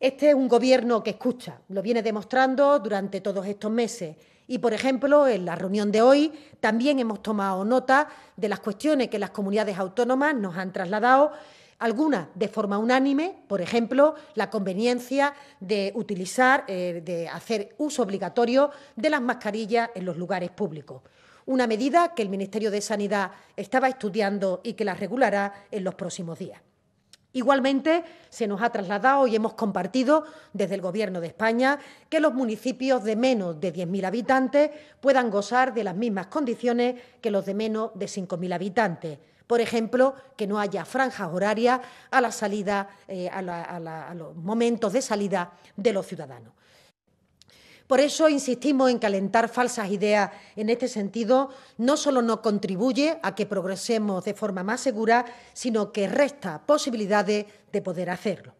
Este es un gobierno que escucha, lo viene demostrando durante todos estos meses. Y, por ejemplo, en la reunión de hoy también hemos tomado nota de las cuestiones que las comunidades autónomas nos han trasladado, algunas de forma unánime, por ejemplo, la conveniencia de utilizar, eh, de hacer uso obligatorio de las mascarillas en los lugares públicos. Una medida que el Ministerio de Sanidad estaba estudiando y que la regulará en los próximos días. Igualmente, se nos ha trasladado y hemos compartido desde el Gobierno de España que los municipios de menos de 10.000 habitantes puedan gozar de las mismas condiciones que los de menos de 5.000 habitantes. Por ejemplo, que no haya franjas horarias a, la salida, eh, a los momentos de salida de los ciudadanos. Por eso insistimos en calentar falsas ideas en este sentido, no solo no contribuye a que progresemos de forma más segura, sino que resta posibilidades de poder hacerlo.